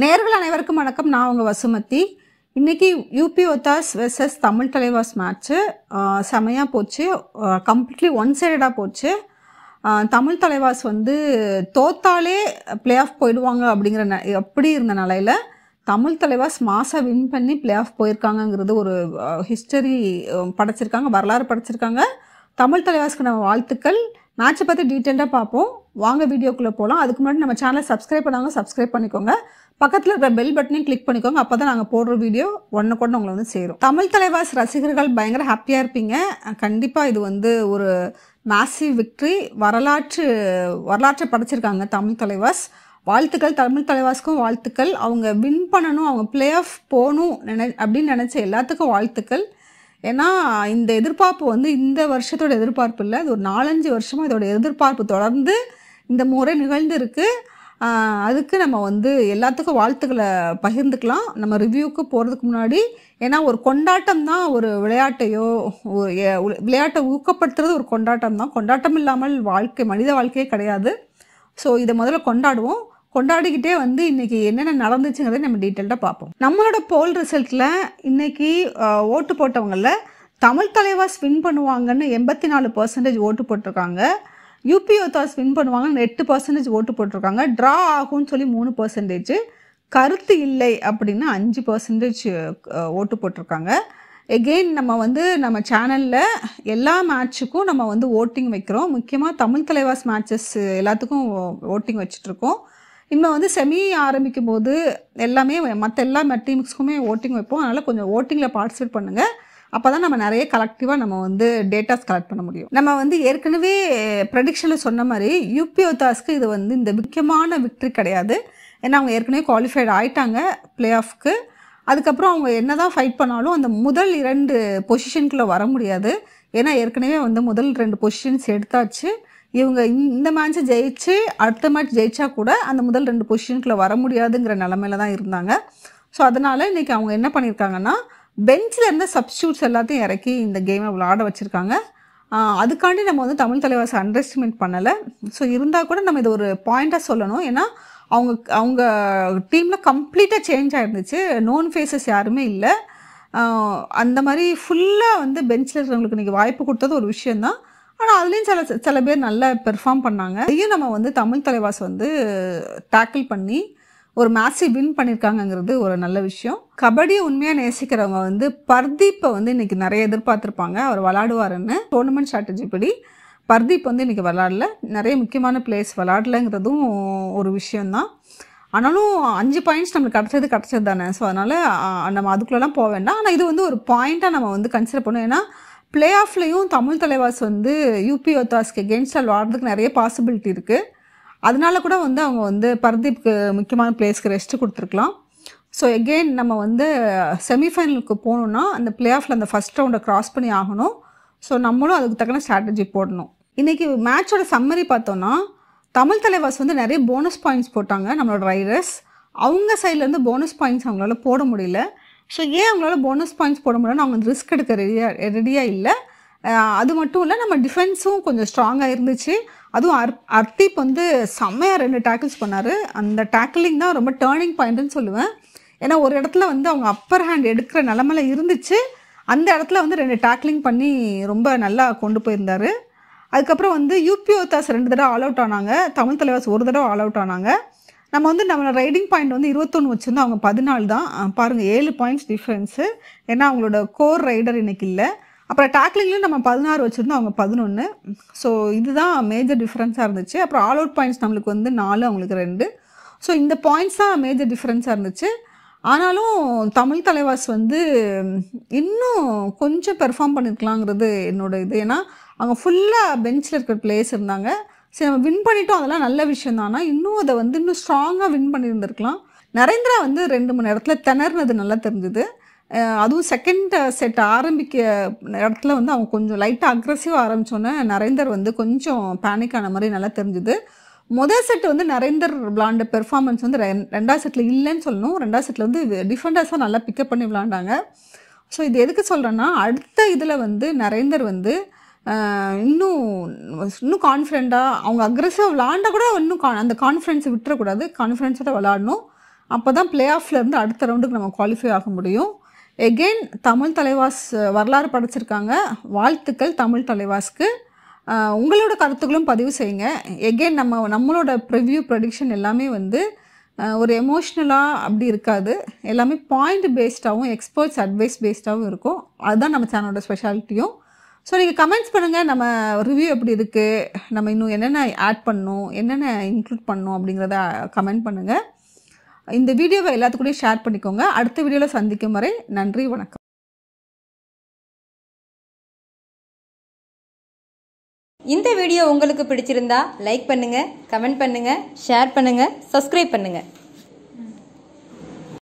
நேர்கள் அனைவருக்கும் வணக்கம் நான் உங்கள் வசுமதி இன்றைக்கி UP Yoddhas versus Tamil Thalaivas match செமையாக போச்சு கம்ப்ளீட்லி ஒன் சைடடாக போச்சு தமிழ் தலைவாஸ் வந்து தோத்தாலே பிளே ஆஃப் போயிடுவாங்க அப்படிங்கிற ந எப்படி இருந்த நிலையில் தமிழ் தலைவாஸ் மாசாக வின் பண்ணி பிளே ஆஃப் போயிருக்காங்கங்கிறது ஒரு ஹிஸ்டரி படைச்சிருக்காங்க வரலாறு படைச்சிருக்காங்க தமிழ் தலைவாஸ்க்கு நம்ம வாழ்த்துக்கள் மேட்ச்சை பற்றி டீட்டெயில்டாக பார்ப்போம் வாங்க வீடியோக்குள்ளே போகலாம் அதுக்கு முன்னாடி நம்ம சேனலை சப்ஸ்கிரைப் பண்ணாங்க சப்ஸ்கிரைப் பண்ணிக்கோங்க பக்கத்தில் இருக்கிற பெல் பட்டனையும் கிளிக் பண்ணிக்கோங்க அப்போ தான் நாங்கள் போடுற வீடியோ ஒன்று கொண்டு உங்களை வந்து சேரும் தமிழ் தலைவாஸ் ரசிகர்கள் பயங்கர ஹாப்பியாக இருப்பீங்க கண்டிப்பாக இது வந்து ஒரு மேசிவ் விக்ட்ரி வரலாற்று வரலாற்றை படைச்சிருக்காங்க தமிழ் தலைவாஸ் வாழ்த்துக்கள் தமிழ் தலைவாஸ்க்கும் வாழ்த்துக்கள் அவங்க வின் பண்ணணும் அவங்க பிளே ஆஃப் போகணும் நினை அப்படின்னு நினச்ச எல்லாத்துக்கும் வாழ்த்துக்கள் ஏன்னா இந்த எதிர்பார்ப்பு வந்து இந்த வருஷத்தோட எதிர்பார்ப்பு இல்லை அது ஒரு நாலஞ்சு வருஷமாக இதோட எதிர்பார்ப்பு தொடர்ந்து இந்த முறை நிகழ்ந்திருக்கு அதுக்கு நம்ம வந்து எல்லாத்துக்கும் வாழ்த்துக்களை பகிர்ந்துக்கலாம் நம்ம ரிவ்யூவுக்கு போகிறதுக்கு முன்னாடி ஏன்னா ஒரு கொண்டாட்டம் தான் ஒரு விளையாட்டையோ விளையாட்டை ஊக்கப்படுத்துறது ஒரு கொண்டாட்டம் தான் கொண்டாட்டம் இல்லாமல் வாழ்க்கை மனித வாழ்க்கையே கிடையாது ஸோ இதை முதல்ல கொண்டாடுவோம் கொண்டாடிக்கிட்டே வந்து இன்றைக்கி என்னென்ன நடந்துச்சுங்கிறத நம்ம டீட்டெயில்டாக பார்ப்போம் நம்மளோட போல் ரிசல்ட்டில் இன்றைக்கி ஓட்டு போட்டவங்களில் தமிழ் தலைவாஸ் வின் பண்ணுவாங்கன்னு எண்பத்தி நாலு பர்சன்டேஜ் ஓட்டு போட்டிருக்காங்க யூபியோதாஸ் வின் பண்ணுவாங்கன்னு எட்டு பர்சன்டேஜ் ஓட்டு போட்டிருக்காங்க ட்ரா ஆகும்னு சொல்லி மூணு பர்சன்டேஜ் கருத்து இல்லை அப்படின்னு அஞ்சு பர்சன்டேஜ் ஓட்டு போட்டிருக்காங்க எகெயின் நம்ம வந்து நம்ம சேனலில் எல்லா மேட்ச்சுக்கும் நம்ம வந்து ஓட்டிங் வைக்கிறோம் முக்கியமாக தமிழ் தலைவாஸ் மேட்சஸ் எல்லாத்துக்கும் ஓட்டிங் வச்சுட்ருக்கோம் இன்னும் வந்து செமி ஆரம்பிக்கும் போது எல்லாமே மற்ற எல்லா டீம்ஸ்க்குமே ஓட்டிங் வைப்போம் அதனால் கொஞ்சம் ஓட்டிங்கில் பார்ட்டிசிபேட் பண்ணுங்கள் அப்போ தான் நம்ம நிறைய கலெக்டிவாக நம்ம வந்து டேட்டாஸ் கலெக்ட் பண்ண முடியும் நம்ம வந்து ஏற்கனவே ப்ரெடிக்ஷனில் சொன்ன மாதிரி யூபிஓதாஸ்க்கு இது வந்து இந்த முக்கியமான விக்ட்ரி கிடையாது ஏன்னா அவங்க ஏற்கனவே குவாலிஃபைடு ஆயிட்டாங்க பிளே ஆஃப்க்கு அதுக்கப்புறம் அவங்க என்ன தான் ஃபைட் பண்ணாலும் அந்த முதல் இரண்டு பொசிஷனுக்குள்ளே வர முடியாது ஏன்னா ஏற்கனவே வந்து முதல் ரெண்டு பொசிஷன்ஸ் எடுத்தாச்சு இவங்க இந்த மேட்ச்சை ஜெயிச்சு அடுத்த மேட்ச் ஜெயிச்சா கூட அந்த முதல் ரெண்டு பொசிஷனுக்குள்ளே வர முடியாதுங்கிற நிலமையில தான் இருந்தாங்க ஸோ அதனால் இன்றைக்கி அவங்க என்ன பண்ணியிருக்காங்கன்னா பெஞ்சில் இருந்த சப்ஸ்டியூட்ஸ் எல்லாத்தையும் இறக்கி இந்த கேமை விளாட வச்சுருக்காங்க அதுக்காண்டி நம்ம வந்து தமிழ் தலைவாசை அண்டர்ஸ்டிமேட் பண்ணலை ஸோ இருந்தால் கூட நம்ம இது ஒரு பாயிண்ட்டாக சொல்லணும் ஏன்னா அவங்க அவங்க டீமில் கம்ப்ளீட்டாக சேஞ்ச் ஆகிருந்துச்சு நோன் ஃபேஸஸ் யாருமே இல்லை அந்த மாதிரி ஃபுல்லாக வந்து பெஞ்சில் இருக்கிறவங்களுக்கு இன்றைக்கி வாய்ப்பு கொடுத்தது ஒரு விஷயந்தான் ஆனால் அதுலேயும் சில சில பேர் நல்லா பெர்ஃபார்ம் பண்ணாங்க இதையும் நம்ம வந்து தமிழ் தலைவாஸ் வந்து டேக்கிள் பண்ணி ஒரு மேட்சை வின் பண்ணியிருக்காங்கங்கிறது ஒரு நல்ல விஷயம் கபடியை உண்மையாக நேசிக்கிறவங்க வந்து பர்தீப்பை வந்து இன்றைக்கி நிறைய எதிர்பார்த்துருப்பாங்க அவர் விளாடுவாருன்னு டோர்னமெண்ட் ஸ்ட்ராட்டஜி படி பர்தீப் வந்து இன்றைக்கி விளாடல நிறைய முக்கியமான பிளேஸ் விளாடலங்கிறதும் ஒரு விஷயந்தான் ஆனாலும் அஞ்சு பாயிண்ட்ஸ் நம்மளுக்கு கிடச்சது கிடச்சது தானே ஸோ அதனால் நம்ம அதுக்குள்ளெல்லாம் போக வேண்டாம் ஆனால் இது வந்து ஒரு பாயிண்ட்டாக நம்ம வந்து கன்சிடர் பண்ணணும் ஏன்னா பிளே ஆஃப்லேயும் தமிழ் தலைவாஸ் வந்து யூபி ஒத்தாஸ்க்கு எகேன்ஸ்டால் வாடுறதுக்கு நிறைய பாசிபிலிட்டி இருக்குது அதனால கூட வந்து அவங்க வந்து பர்தீப்க்கு முக்கியமான பிளேஸ்க்கு ரெஸ்ட் கொடுத்துருக்கலாம் ஸோ எகெயின் நம்ம வந்து செமிஃபைனலுக்கு போகணுன்னா அந்த பிளே ஆஃபில் அந்த ஃபஸ்ட் ரவுண்டை க்ராஸ் பண்ணி ஆகணும் ஸோ நம்மளும் அதுக்கு தக்கன ஸ்ட்ராட்டஜி போடணும் இன்றைக்கி மேட்சோட சம்மரி பார்த்தோன்னா தமிழ் தலைவாஸ் வந்து நிறைய போனஸ் பாயிண்ட்ஸ் போட்டாங்க நம்மளோட ரைடர்ஸ் அவங்க சைட்லேருந்து போனஸ் பாயிண்ட்ஸ் அவங்களால போட முடியல ஸோ ஏன் அவங்களால போனஸ் பாயிண்ட்ஸ் போட முடியலன்னு அவங்க ரிஸ்க் எடுக்க ரெடியாக ரெடியாக இல்லை அது மட்டும் இல்லை நம்ம டிஃபென்ஸும் கொஞ்சம் ஸ்ட்ராங்காக இருந்துச்சு அதுவும் அர் அர்த்தீப் வந்து செம்மையாக ரெண்டு டேக்கிள்ஸ் பண்ணார் அந்த டேக்கிளிங் தான் ரொம்ப டேர்னிங் பாயிண்ட்டுன்னு சொல்லுவேன் ஏன்னா ஒரு இடத்துல வந்து அவங்க அப்பர் ஹேண்ட் எடுக்கிற நிலமலை இருந்துச்சு அந்த இடத்துல வந்து ரெண்டு டேக்லிங் பண்ணி ரொம்ப நல்லா கொண்டு போயிருந்தார் அதுக்கப்புறம் வந்து யூபிஓ தாஸ் ரெண்டு தடவை ஆல் அவுட் ஆனாங்க தமிழ் தலைவாஸ் ஒரு தடவை ஆல் அவுட் ஆனாங்க நம்ம வந்து நம்ம ரைடிங் பாயிண்ட் வந்து இருபத்தொன்று வச்சுருந்தோம் அவங்க பதினாலு தான் பாருங்கள் ஏழு பாயிண்ட்ஸ் டிஃப்ரென்ஸு ஏன்னா அவங்களோட கோர் ரைடர் இன்றைக்கி இல்லை அப்புறம் டேக்லிங்லேயும் நம்ம பதினாறு வச்சுருந்தோம் அவங்க பதினொன்று ஸோ இதுதான் மேஜர் டிஃப்ரென்ஸாக இருந்துச்சு அப்புறம் ஆல் அவுட் பாயிண்ட்ஸ் நம்மளுக்கு வந்து நாலு அவங்களுக்கு ரெண்டு ஸோ இந்த பாயிண்ட்ஸ் தான் மேஜர் டிஃப்ரென்ஸாக இருந்துச்சு ஆனாலும் தமிழ் தலைவாஸ் வந்து இன்னும் கொஞ்சம் பெர்ஃபார்ம் பண்ணியிருக்கலாங்கிறது என்னோடய இது ஏன்னா அவங்க ஃபுல்லாக பெஞ்சில் இருக்கிற பிளேயர்ஸ் இருந்தாங்க சரி நம்ம வின் பண்ணிட்டோம் அதெல்லாம் நல்ல விஷயம் தானா இன்னும் அதை வந்து இன்னும் ஸ்ட்ராங்காக வின் பண்ணியிருந்திருக்கலாம் நரேந்திரா வந்து ரெண்டு மணி நேரத்தில் திணறினது நல்லா தெரிஞ்சுது அதுவும் செகண்ட் செட் ஆரம்பிக்க இடத்துல வந்து அவங்க கொஞ்சம் லைட்டாக அக்ரஸிவாக ஆரம்பித்தோன்னே நரேந்தர் வந்து கொஞ்சம் பேனிக் ஆன மாதிரி நல்லா தெரிஞ்சுது முதல் செட் வந்து நரேந்தர் விளாண்ட பெர்ஃபார்மன்ஸ் வந்து ரெண்டாவது செட்டில் இல்லைன்னு சொல்லணும் ரெண்டாவது செட்டில் வந்து டிஃபெண்டர்ஸாக நல்லா பிக்கப் பண்ணி விளாண்டாங்க ஸோ இது எதுக்கு சொல்கிறேன்னா அடுத்த இதில் வந்து நரேந்தர் வந்து இன்னும் இன்னும் கான்ஃபிடெண்ட்டாக அவங்க அக்ரஸிவாக விளாண்டா கூட இன்னும் கா அந்த கான்ஃபிடென்ஸை விட்டுறக்கூடாது கான்ஃபிடென்ஸோட விளாடணும் அப்போ தான் பிளே ஆஃப்லேருந்து அடுத்த ரவுண்டுக்கு நம்ம குவாலிஃபை ஆக முடியும் எகெயின் தமிழ் தலைவாஸ் வரலாறு படைச்சிருக்காங்க வாழ்த்துக்கள் தமிழ் தலைவாஸ்க்கு uh, உங்களோட கருத்துக்களும் பதிவு செய்யுங்க எகெயின் நம்ம நம்மளோட ப்ரிவ்யூ ப்ரொடிக்ஷன் எல்லாமே வந்து uh, ஒரு எமோஷ்னலாக அப்படி இருக்காது எல்லாமே பாயிண்ட் பேஸ்டாகவும் எக்ஸ்பர்ட்ஸ் அட்வைஸ் பேஸ்டாகவும் இருக்கும் அதுதான் நம்ம சேனலோட ஸ்பெஷாலிட்டியும் ஸோ நீங்கள் கமெண்ட்ஸ் பண்ணுங்கள் நம்ம ரிவ்யூ எப்படி இருக்குது நம்ம இன்னும் என்னென்ன ஆட் பண்ணணும் என்னென்ன இன்க்ளூட் பண்ணணும் அப்படிங்கிறத கமெண்ட் uh, பண்ணுங்கள் இந்த வீடியோவை எல்லாத்துக்கூடையும் ஷேர் பண்ணிக்கோங்க அடுத்த வீடியோவில் சந்திக்கும் வரை நன்றி வணக்கம் இந்த வீடியோ உங்களுக்கு பிடிச்சிருந்தா லைக் பண்ணுங்கள் கமெண்ட் பண்ணுங்கள் ஷேர் பண்ணுங்கள் பண்ணுங்கள்